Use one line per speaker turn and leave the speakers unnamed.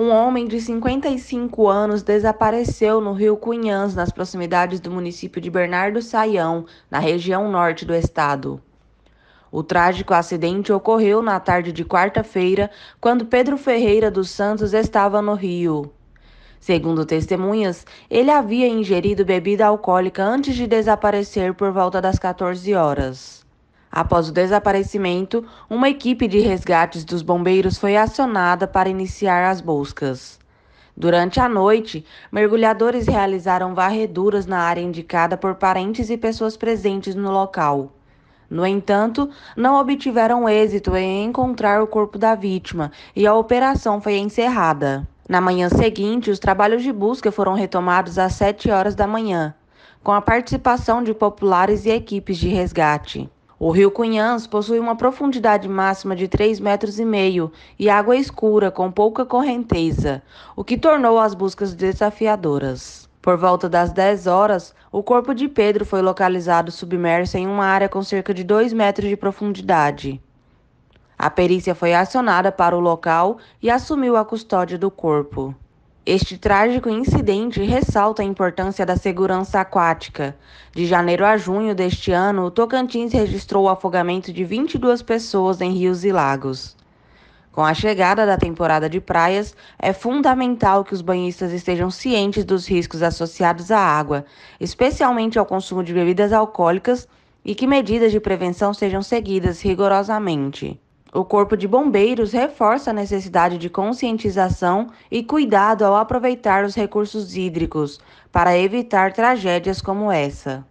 um homem de 55 anos desapareceu no rio Cunhãs, nas proximidades do município de Bernardo Saião, na região norte do estado. O trágico acidente ocorreu na tarde de quarta-feira, quando Pedro Ferreira dos Santos estava no rio. Segundo testemunhas, ele havia ingerido bebida alcoólica antes de desaparecer por volta das 14 horas. Após o desaparecimento, uma equipe de resgates dos bombeiros foi acionada para iniciar as buscas. Durante a noite, mergulhadores realizaram varreduras na área indicada por parentes e pessoas presentes no local. No entanto, não obtiveram êxito em encontrar o corpo da vítima e a operação foi encerrada. Na manhã seguinte, os trabalhos de busca foram retomados às 7 horas da manhã, com a participação de populares e equipes de resgate. O rio Cunhãs possui uma profundidade máxima de 3,5 metros e meio e água escura com pouca correnteza, o que tornou as buscas desafiadoras. Por volta das 10 horas, o corpo de Pedro foi localizado submerso em uma área com cerca de 2 metros de profundidade. A perícia foi acionada para o local e assumiu a custódia do corpo. Este trágico incidente ressalta a importância da segurança aquática. De janeiro a junho deste ano, o Tocantins registrou o afogamento de 22 pessoas em rios e lagos. Com a chegada da temporada de praias, é fundamental que os banhistas estejam cientes dos riscos associados à água, especialmente ao consumo de bebidas alcoólicas, e que medidas de prevenção sejam seguidas rigorosamente. O Corpo de Bombeiros reforça a necessidade de conscientização e cuidado ao aproveitar os recursos hídricos para evitar tragédias como essa.